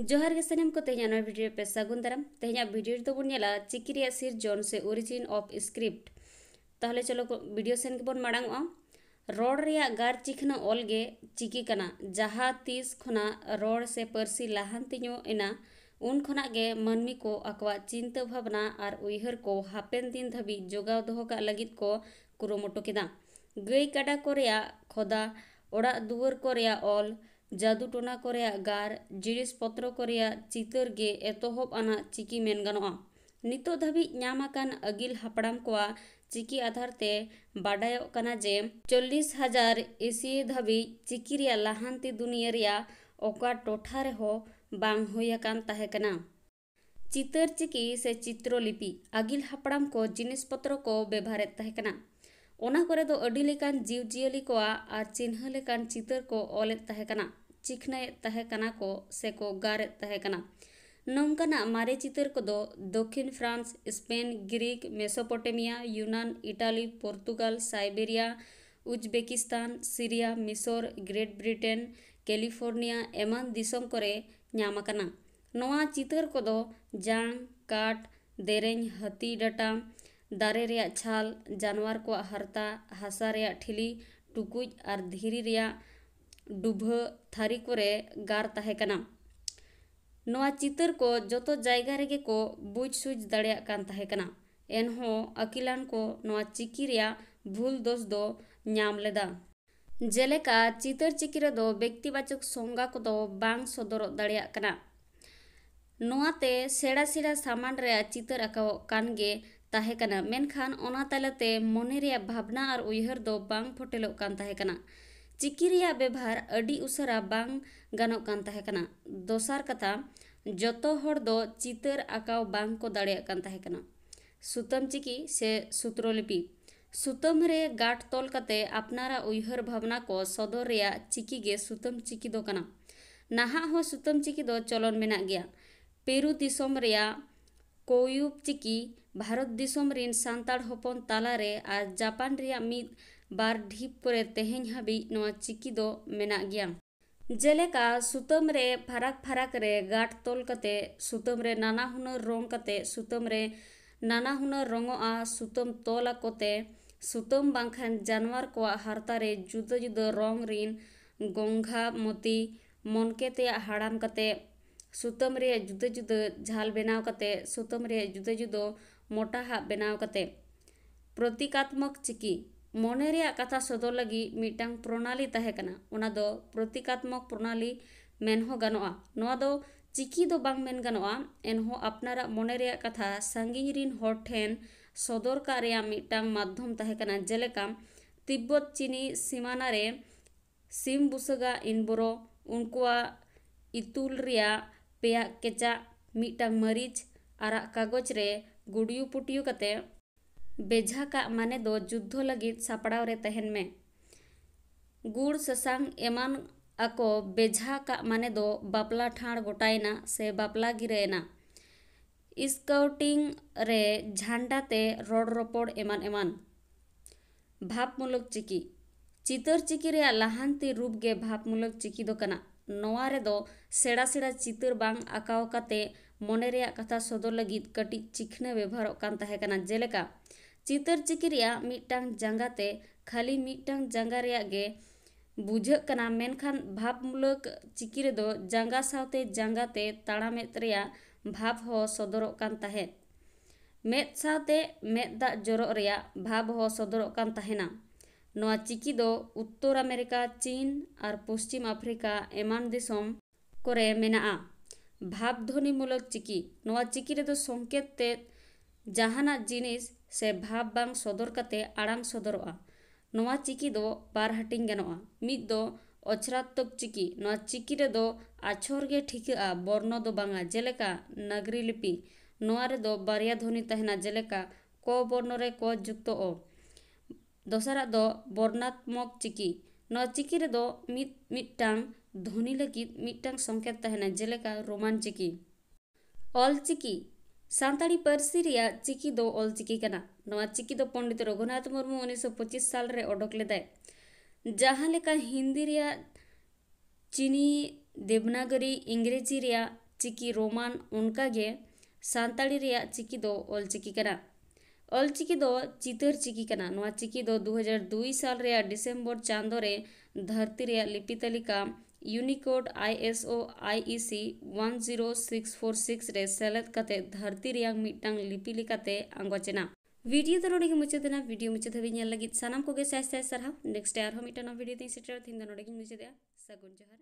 जोहर के सनम को तेजा नए भिडियो पे सगुन दाराम तेजा भिडियो तो बोला चिकी सिरजन से ओरिजिन ऑफ स्क्रिप्ट तहले चलो भिडियो सेन के बन माड़ रड़ गार चिखना अलगे चिकी करना जहाँ तीस खुना रड़ से पर्सी लहानती एना उन खुना के मनमी को आकवा चिंता भावना और उहर को हापेन दिन धाबी जोगाव दिन को कुरुमुटो गई काडा को खदा ओड दुआर को ऑल जादू टना को गार जिरस पत्र को चितर गे एतहब आना चिकी मेन नित धाबीकान अगिल हापड़ को चिकी आधार ते बाडायना जे चल्लिस हजार एसिए धाबी चिकी लहांती दुनिया टोटारेहकान चितर चिकी से चित्रलिपि अगिल हापड़ को जिनिस पत्र को व्यवहार तहकना लेकान जीव जियली को आर चिन्हलेकान चितर को ओलेना चिखनाएकना को से को गारेकना नौकाना मारे चितर को दक्षिण फ्रांस स्पेन ग्रीक मेसोपोटेमिया यूनान Italy Portugal Siberia Uzbekistan Syria मिसोर ग्रेट ब्रिटेन कैलिफोर्निया एमान दिसम करे नामकना चितर को जांग काट देरेंग हती डटाम दारे छाल जानवर को हरता हासा ठिली टुकुज और धीरी रिया डुभ थारी को गारेकना चितर को जो तो जगह रेगे को बुज सूज दाकना एनहो अकिलान को नवा चिकी रिया भूल दोष दो नाम लेदा जेलेका चितर चिकी रे दो व्यक्तिवाचक संगा को सदर दाकना सेड़ा सेड़ा सामान चितर आका तलते मन भावना और उहर दो बांग फोटेल व्यवहार अभी उसरा बांग गानों तहकना दसार कथा जो दो चितर आकाव बांग को दाकना सूतम चिकी से सूत्रलिपि सूतम गाट तल करते अपनारा उहर भावना को सदर चिकी गे सूतम चिकी नाह सूतम चिकी चलन मना गया पेरू दिसम रिया ᱠᱚᱭᱩᱵ ᱪᱤᱠᱤ ᱵᱷᱟᱨᱚᱛ ᱫᱤᱥᱚᱢ ᱨᱮᱱ ᱥᱟᱱᱛᱟᱲ ᱦᱚᱯᱚᱱ ᱛᱟᱞᱟᱨᱮ ᱟᱨ ᱡᱟᱯᱟᱱ ᱨᱮᱭᱟᱜ ᱢᱤᱫ ᱵᱟᱨ ᱰᱷᱤᱯ ᱠᱚᱨᱮ ᱛᱮᱦᱮᱧ ᱦᱟᱹᱵᱤᱡ ᱱᱚᱣᱟ ᱪᱤᱠᱤ ᱫᱚ ᱢᱮᱱᱟᱜ ᱜᱮᱭᱟ ᱡᱮᱞᱮᱠᱟ ᱥᱩᱛᱟᱹᱢ ᱨᱮ ᱯᱷᱟᱨᱟᱠ ᱯᱷᱟᱨᱟᱠ ᱨᱮ ᱜᱟᱴ ᱛᱚᱞ ᱠᱟᱛᱮ ᱥᱩᱛᱟᱹᱢ ᱨᱮ ᱱᱟᱱᱟ ᱦᱩᱱᱟᱹᱨ ᱨᱚᱝ ᱠᱟᱛᱮ ᱥᱩᱛᱟᱹᱢ ᱨᱮ ᱱᱟᱱᱟ ᱦᱩᱱᱟᱹᱨ ᱨᱚᱝᱚᱜᱼᱟ ᱥᱩᱛᱟᱹᱢ ᱛᱚᱞ ᱟᱠᱚᱛᱮ ᱥᱩᱛᱟᱹᱢ ᱵᱟᱝᱠᱷᱟᱱ ᱡᱟᱱᱣᱟᱨ ᱠᱚᱣᱟᱜ ᱦᱟᱨᱛᱟ ᱨᱮ ᱡᱩᱫᱟᱹ ᱡᱩᱫᱟᱹ ᱨᱚᱝ ᱨᱤᱱ ᱜᱚᱝᱜᱷᱟ ᱢᱚᱛᱤ ᱢᱚᱱᱠᱮ ᱛᱮᱭᱟᱜ ᱦᱟᱲᱟᱢ ᱠᱟᱛᱮ सूतम जुदा जुदा झाल बनाव करते सूतम जुदा जुदा मोटा हाँ बनाव करते प्रतीकात्मक चिकी मन कथा सदर लगी मिटा प्रणाली तहकना प्रतीकात्मक प्रणाली मेनों चिकी दो बांग मेन गनोआ एनहो अपनारा मन कथा सांगीन रिन होठेन सदर का मिटांग माध्यम तहकना जेलेका तिब्बत चीनी सीमाना रे सिम बुसगा इनबोरो उनको इतुल पे केचा मिटांग मरीच आरा कागज रे गुड़ियु पुटियु कते बेझा का माने दो जुद्ध लगी सापड़ा रे तहन में गुड़ ससांग एमान आको बेझा का माने दो बापला ठाण गोटाइना से बापला गिरेना स्काउटिंग रे झांडा ते रोड रोपोड एमान एमान भापमूलक चिकी चितर चिकी रे लहांती रूप गे भापमूलक चिकी दो सेड़ा सेड़ा चितर बांग आका काते मने कथा सदर लगी कटी चिखने व्यवहार जेलेका चितर चिकी मिटांग जांगाते खाली मिटांग जांगा रे बुझेकना मेनखान भापमूलक चिकी रेद जांगा साते जांगाते ताड़ाम भाप हो सदर मेद साते मेद दा जोरो भाप हो सदर तहना ᱱᱚᱣᱟ ᱪᱤᱠᱤ ᱫᱚ ᱩᱛᱛᱚᱨ ᱟᱢᱮᱨᱤᱠᱟ ᱪᱤᱱ ᱟᱨ ᱯᱚᱥᱪᱤᱢ ᱟᱯᱷᱨᱤᱠᱟ ᱮᱢᱟᱱ ᱫᱤᱥᱚᱢ ᱠᱚᱨᱮ ᱢᱮᱱᱟᱜᱼᱟ ᱵᱷᱟᱵᱽᱫᱷᱚᱱᱤᱢᱩᱞᱚᱠ ᱪᱤᱠᱤ ᱱᱚᱣᱟ ᱪᱤᱠᱤ ᱨᱮᱫᱚ ᱥᱚᱝᱠᱮᱛ ᱛᱮᱫ ᱡᱟᱦᱟᱱᱟᱜ ᱡᱤᱱᱤᱥ ᱥᱮ ᱵᱷᱟᱵᱽ ᱵᱟᱝ ᱥᱚᱫᱚᱨ ᱠᱟᱛᱮ ᱟᱲᱟᱝ ᱥᱚᱫᱚᱨᱚᱜᱼᱟ ᱱᱚᱣᱟ ᱪᱤᱠᱤ ᱫᱚ ᱵᱟᱨ ᱦᱟᱹᱴᱤᱧ ᱜᱟᱱᱚᱜᱼᱟ ᱢᱤᱫ ᱫᱚ ᱚᱪᱷᱨᱟᱛᱛᱚᱠ ᱪᱤᱠᱤ ᱱᱚᱣᱟ ᱪᱤᱠᱤ ᱨᱮᱫᱚ ᱟᱪᱷᱚᱨ ᱜᱮ ᱴᱷᱤᱠᱟᱹᱜᱼᱟ ᱵᱚᱨᱱᱚ ᱫᱚ ᱵᱟᱝᱟ ᱡᱮᱞᱮᱠᱟ ᱱᱟᱜᱨᱤ ᱞᱤᱯᱤ ᱱᱚᱣᱟ ᱨᱮᱫᱚ ᱵᱟᱨᱭᱟ ᱫᱷᱚᱱᱤ ᱛᱟᱦᱮᱱᱟ ᱡᱮᱞᱮᱠᱟ ᱠᱚ ᱵᱚᱨᱱᱚ ᱨᱮ ᱠᱚ ᱡᱩᱠᱛᱚ ᱚ ᱫᱚᱥᱟᱨᱟᱜ ᱫᱚ ᱵᱚᱨᱱᱟᱛᱢᱚᱠ ᱪᱤᱠᱤ ᱱᱚᱣᱟ ᱪᱤᱠᱤ ᱨᱮᱫᱚ ᱢᱤᱫ ᱢᱤᱫᱴᱟᱝ ধ্বᱱᱤ ᱞᱟᱹᱜᱤᱫ ᱢᱤᱫᱴᱟᱝ ᱥᱚᱝᱠᱮᱛ ᱛᱟᱦᱮᱱᱟ ᱡᱮᱞᱮᱠᱟ ᱨᱳᱢᱟᱱ ᱪᱤᱠᱤ ᱚᱞᱪᱤᱠᱤ ᱥᱟᱱᱛᱟᱲᱤ ᱯᱟᱹᱨᱥᱤ ᱨᱮᱭᱟᱜ ᱪᱤᱠᱤ ᱫᱚ ᱚᱞᱪᱤᱠᱤ ᱠᱟᱱᱟ ᱱᱚᱣᱟ ᱪᱤᱠᱤ ᱫᱚ ᱯᱚᱱᱰᱤᱛ ᱨᱚᱜᱷᱩᱱᱟᱛᱷ ᱢᱩᱨᱢᱩ ᱩᱱᱤᱥᱥᱚ ᱯᱚᱸᱪᱤᱥ ᱥᱟᱞᱨᱮ ᱚᱰᱚᱠ ᱞᱮᱫᱟᱭ ᱡᱟᱦᱟᱸ ᱞᱮᱠᱟ ᱦᱤᱱᱫᱤ ᱨᱮᱭᱟᱜ ᱪᱤᱱᱤ ᱫᱮᱵᱽᱱᱟᱜᱚᱨᱤ ᱤᱝᱨᱮᱡᱤ ᱨᱮᱭᱟᱜ ᱪᱤᱠᱤ ᱨᱳᱢᱟᱱ ᱚᱱᱠᱟᱜᱮ ᱥᱟᱱᱛᱟᱲᱤ ᱨᱮᱭᱟᱜ ᱪᱤᱠᱤ ᱫᱚ ᱚᱞᱪᱤᱠᱤ ᱠᱟᱱᱟ ᱚᱞᱪᱤᱠᱤ ᱫᱚ ᱪᱤᱛᱟᱹᱨ ᱪᱤᱠᱤ ᱠᱟᱱᱟ ᱱᱚᱣᱟ ᱪᱤᱠᱤ ᱫᱚ 2002 ᱥᱟᱞ ᱨᱮᱭᱟᱜ ᱰᱤᱥᱮᱢᱵᱚᱨ ᱪᱟᱸᱫᱳ ᱨᱮ ᱫᱷᱟᱹᱨᱛᱤ ᱨᱮᱭᱟᱜ ᱞᱤᱯᱤ ᱛᱟᱹᱞᱤᱠᱟ Unicode I S O I E C one zero six four six रे सेलेद कते धरती रियांग मिटांग लिपि लिकाते आंगोचना वीडियो तो नोड़े मुचेदना वीडियो मुचेद हबी ᱧᱮᱞ ᱞᱟᱹᱜᱤᱫ ᱥᱟᱱᱟᱢ ᱠᱚᱜᱮ ᱥᱟᱭ ᱥᱟᱭ ᱥᱟᱨᱦᱟᱣ ᱱᱮᱠᱥᱴ ᱟᱨᱦᱚᱸ ᱢᱤᱫᱴᱟᱝ ᱵᱷᱤᱰᱤᱭᱳ ᱛᱤᱧ ᱥᱮᱴᱮᱨ ᱛᱤᱧ ᱫᱚ ᱱᱚᱰᱮ ᱜᱤᱧ ᱢᱩᱪᱟᱹᱫᱮᱜᱼᱟ ᱥᱟᱹᱜᱩᱱ ᱡᱚᱦᱟᱨ